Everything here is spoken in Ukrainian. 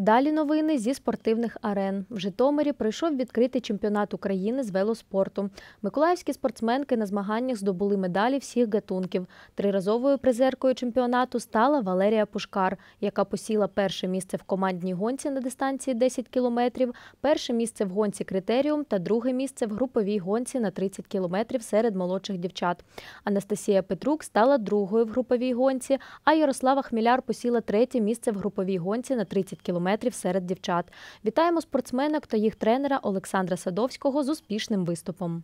Далі новини зі спортивних арен. В Житомирі прийшов відкритий чемпіонат України з велоспорту. Миколаївські спортсменки на змаганнях здобули медалі всіх гатунків. Триразовою призеркою чемпіонату стала Валерія Пушкар, яка посіла перше місце в командній гонці на дистанції 10 кілометрів, перше місце в гонці критеріум та друге місце в груповій гонці на 30 кілометрів серед молодших дівчат. Анастасія Петрук стала другою в груповій гонці, а Ярослава Хміляр посіла третє місце в груповій гонці на 30 кілометрів метрів серед дівчат. Вітаємо спортсменок та їх тренера Олександра Садовського з успішним виступом.